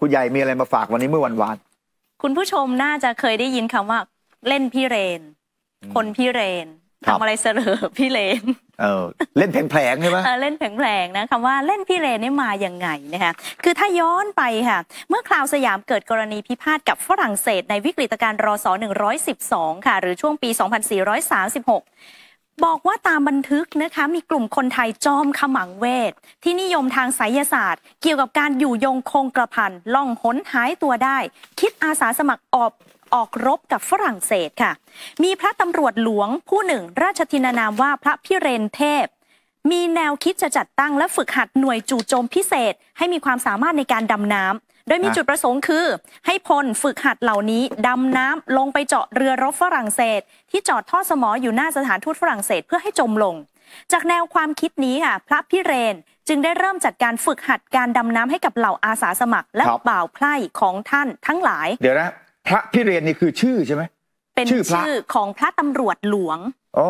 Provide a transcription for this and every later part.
คุณใหญ่มีอะไรมาฝากวันนี้เมื่อวันวาน คุณผู้ชมน่าจะเคยได้ยินคำว่าเล่นพี่เรน คนพี่เรนทำอะไรเสลอพี่เลนเออเล่นแผลงใช่ไหม เล่นแผลงนะคำว่าเล่นพี่เลนนี่มาอย่างไงนะคะคือถ้าย้อนไปค่ะเมื่อคราวสยามเกิดกรณีพิพาทกับฝรั่งเศส ในวิกฤตการณ์รอศ112ค่ะ หรือช่วงปี 2436บอกว่าตามบันทึกนะคะมีกลุ่มคนไทยจอมขมังเวทที่นิยมทางไสยศาสตร์ เกี่ยวกับการอยู่ยงคงกระพันล่องหนหายตัวได้ คิดอาสาสมัครออกออกรบกับฝรั่งเศสค่ะ มีพระตำรวจหลวงผู้หนึ่ง ราชทินานามว่าพระพิเรนเทพ มีแนวคิดจะจัดตั้งและฝึกหัดหน่วยจู่โจมพิเศษ ให้มีความสามารถในการดำน้ำโดยมีจุดประสงค์คือให้พลฝึกหัดเหล่านี้ ดำน้ำลงไปเจาะเรือรบฝรั่งเศสที่จอดท่อสมออยู่หน้าสถานทูตฝรั่งเศสเพื่อให้จมลง จากแนวความคิดนี้ค่ะพระพิเรน จึงได้เริ่มจัดการฝึกหัดการดำน้ำให้กับเหล่าอาสาสมัคร และบ่าวไพร่ของท่านทั้งหลาย เดี๋ยวนะพระพิเรนนี่คือชื่อใช่ไหมเป็นชื่อของพระตำรวจหลวงอ๋อ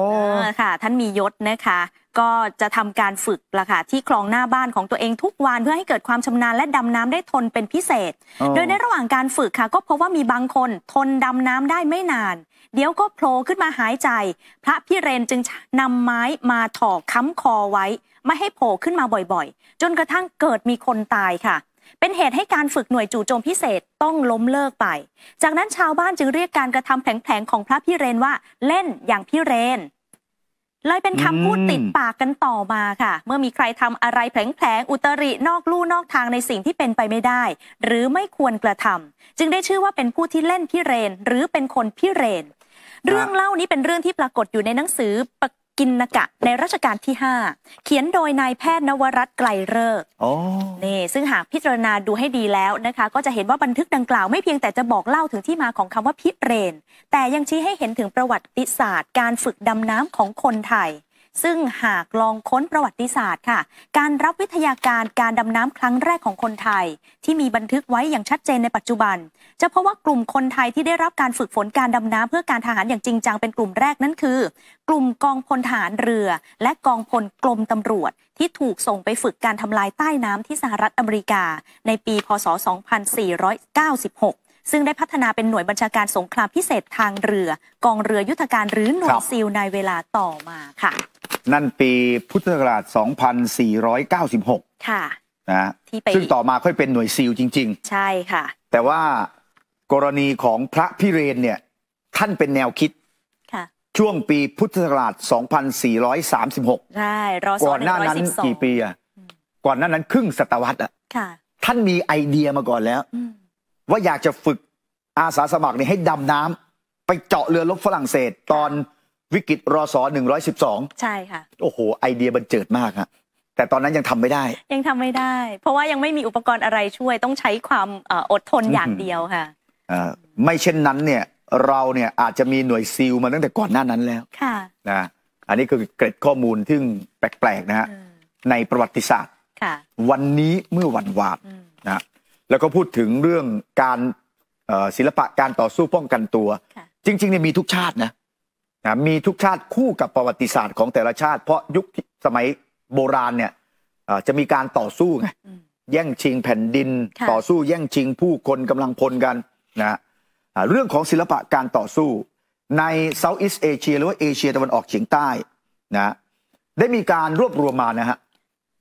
ค่ะ ท่านมียศนะคะก็จะทำการฝึกละค่ะที่คลองหน้าบ้านของตัวเองทุกวันเพื่อให้เกิดความชำนาญและดำน้ำได้ทนเป็นพิเศษ โดยในระหว่างการฝึกค่ะ ก็พบว่ามีบางคนทนดำน้ำได้ไม่นาน เดี๋ยวก็โผล่ขึ้นมาหายใจ พระพี่เรนจึงนำไม้มาถอกค้ำคอไว้ ไม่ให้โผล่ขึ้นมาบ่อยๆ จนกระทั่งเกิดมีคนตายค่ะ เป็นเหตุให้การฝึกหน่วยจู่โจมพิเศษต้องล้มเลิกไป จากนั้นชาวบ้านจึงเรียกการกระทำแผลงๆของพระพี่เรนว่าเล่นอย่างพี่เรนเลยเป็นคำพูดติดปากกันต่อมาค่ะเมื่อมีใครทำอะไรแผลงๆอุตรินอกลู่นอกทางในสิ่งที่เป็นไปไม่ได้ หรือไม่ควรกระทำจึงได้ชื่อว่าเป็นผู้ที่เล่นพิเรนหรือเป็นคนพิเรนเรื่องเล่านี้เป็นเรื่องที่ปรากฏอยู่ในหนังสือประกินนกะในรัชกาลที่ 5 เขียนโดยนายแพทย์นวรัตไกลเริกนี่ซึ่งหากพิจารณาดูให้ดีแล้วนะคะก็จะเห็นว่าบันทึกดังกล่าว ไม่เพียงแต่จะบอกเล่าถึงที่มาของคำว่าพิเรนแต่ยังชี้ให้เห็นถึงประวัติศาสตร์การฝึกดำน้ำของคนไทยซึ่งหากลองค้นประวัติศาสตร์ค่ะ การรับวิทยาการการดำน้ำครั้งแรกของคนไทยที่มีบันทึกไว้อย่างชัดเจนในปัจจุบันจะพระว่ากลุ่มคนไทยที่ได้รับการฝึกฝนการดำน้ำเพื่อการทหารอย่างจริงจังเป็นกลุ่มแรกนั่นคือ กลุ่มกองพลทหารเรือและกองพลกรมตำรวจ ที่ถูกส่งไปฝึกการทำลายใต้น้ำที่สหรัฐอเมริกา ในปี พศ 2496 ซึ่งได้พัฒนาเป็นหน่วยบัญชาการสงครามพิเศษทางเรือกองเรือยุทธการหรือหน่วยซีลในเวลาต่อมาค่ะนั่นปีพุทธศักราช 2496 ค่ะ นะซึ่งต่อมาค่อยเป็นหน่วยซีลจริงๆ ใช่ค่ะ แต่ว่ากรณีของพระพิเรนเนี่ย ท่านเป็นแนวคิดช่วงปีพุทธศักราช 2436 ใช่รอก่อนหน้านั้นกี่ปีอ่ะก่อนหน้านั้นครึ่ง ศตวรรษอ่ะท่านมีไอเดียมาก่อนแล้ว ว่าอยากจะฝึกอาสาสมัครนี่ให้ดำน้ำไปเจาะเรือลบฝรั่งเศสตอนวิกฤตรอสอหนึ่งร้อยสิบสองใช่ค่ะโอ้โหไอเดียบันเจิดมากฮะแต่ตอนนั้นยังทำไม่ได้ ยังทำไม่ได้ เพราะว่ายังไม่มีอุปกรณ์อะไรช่วยต้องใช้ความอดทนอย่างเดียวค่ะไม่เช่นนั้นเนี่ยเราเนี่ยอาจจะมีหน่วยซิลมาตั้งแต่ก่อนหน้านั้นแล้วค่ะนะอันนี้คือเกร็ดข้อมูลที่แปลกๆนะฮะในประวัติศาสตร์ค่ะวันนี้เมื่อวันวานนะแล้วก็พูดถึงเรื่องการศิลปะการต่อสู้ป้องกันตัว จริงๆเนี่ยมีทุกชาตินะนะมีทุกชาติคู่กับประวัติศาสตร์ของแต่ละชาติ เพราะยุคสมัยโบราณเนี่ยจะมีการต่อสู้ไงแย่งชิงแผ่นดินต่อสู้แย่งชิงผู้คนกำลังพลกันนะเรื่องของศิลปะการต่อสู้ ในเซาท์อีสเอเชียหรือว่าเอเชียตะวันออกเฉียงใต้นะได้มีการรวบรวมมานะฮะ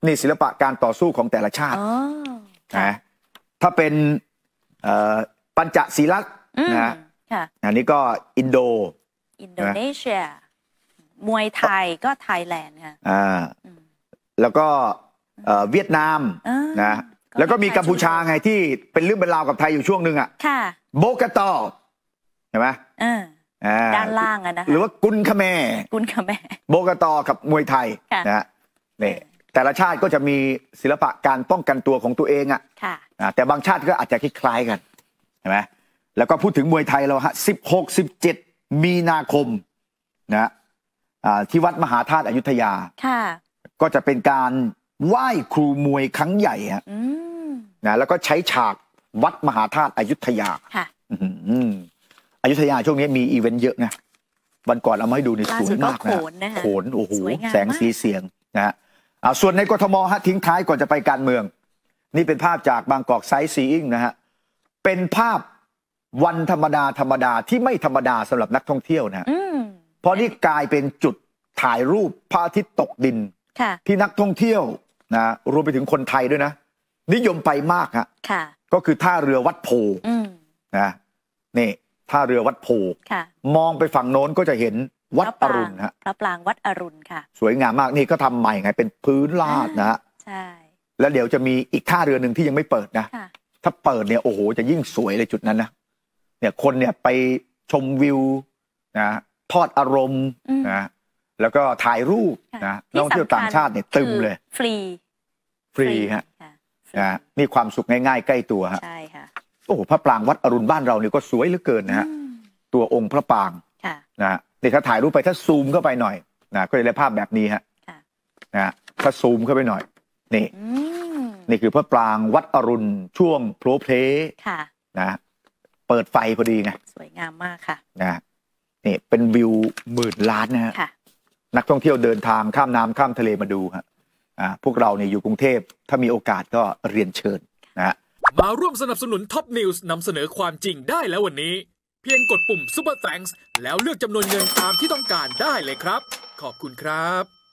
นี่ศิลปะการต่อสู้ของแต่ละชาตินะถ้าเป็นปัญจศีลักนะอันนี้ก็อินโดอินโดนีเซียมวยไทยก็ไทยแลนด์ค่ะอ่าแล้วก็เวียดนามนะแล้วก็มีกัมพูชาไงที่เป็นเรื่องเป็นราวกับไทยอยู่ช่วงหนึ่งอ่ะค่ะโบกตอเห็นไหมด้านล่างอะนะหรือว่ากุนคแม่กุนคแม่โบกตอกับมวยไทยนะนี่แต่ละชาติก็จะมีศิลปะการป้องกันตัวของตัวเองอ่ะแต่บางชาติก็อาจจะคล้ายกันเห็นไหมแล้วก็พูดถึงมวยไทยเราฮะสิบหกสิบเจ็ดมีนาคมนะที่วัดมหาธาตุอยุธยาก็จะเป็นการไหว้ครูมวยครั้งใหญ่ฮะนะแล้วก็ใช้ฉากวัดมหาธาตุอยุธยาอยุธยา ช่วงนี้มีอีเวนต์เยอะนะวันก่อนเอามาให้ดูในสวยมากนะโขนโอ้โหแสงสีเสียงนะฮะส่วนในกทมฮะทิ้งท้ายก่อนจะไปการเมือง นี่เป็นภาพจากบางกอกไซส์ซีอิงนะฮะเป็นภาพวันธรรมดาธรรมดาที่ไม่ธรรมดาสำหรับนักท่องเที่ยวนะเพราะนี่กลายเป็นจุดถ่ายรูปพระอาทิตย์ตกดินที่นักท่องเที่ยวนะรวมไปถึงคนไทยด้วยนะ นิยมไปมากฮะก็คือท่าเรือวัดโพนะนี่ท่าเรือวัดโพคมองไปฝั่งโน้นก็จะเห็นวัดอรุณฮะพระปรางวัดอรุณค่ะ สวยงามมากนี่ก็ทำใหม่ไง เป็นพื้นลาดนะฮะใช่แล้วเดี๋ยวจะมีอีกท่าเรือหนึ่งที่ยังไม่เปิดนะถ้าเปิดเนี่ยโอ้โหจะยิ่งสวยเลยจุดนั้นนะเนี่ยคนเนี่ยไปชมวิวนะทอดอารมณ์นะแล้วก็ถ่ายรูปนะนักท่องเที่ยวต่างชาติเนี่ย ตึมเลย ฟรีฟรีฮะนะนี่ความสุขง่าย ๆ ใกล้ตัวฮะใช่ค่ะโอ้พระปรางวัดอรุณบ้านเราเนี่ยก็สวยเหลือเกินนะฮะตัวองค์พระปรางนะนี่ถ้าถ่ายรูปไปถ้าซูมเข้าไปหน่อยนะก็จะได้ภาพแบบนี้ฮะนะถ้าซูมเข้าไปหน่อยนี่ นี่คือพระปรางวัดอรุณช่วงโพลเพลนะเปิดไฟพอดีไงสวยงามมากค่ะนะนี่เป็นวิวหมื่นล้านนะฮะนักท่องเที่ยวเดินทางข้ามน้ำข้ามทะเลมาดูฮะอ่าพวกเราเนี่ยอยู่กรุงเทพถ้ามีโอกาสก็เรียนเชิญนะฮะมาร่วมสนับสนุนท็อปนิวส์นำเสนอความจริงได้แล้ววันนี้ เพียงกดปุ่ม Super Thanks แล้วเลือกจำนวนเงินตามที่ต้องการได้เลยครับ ขอบคุณครับ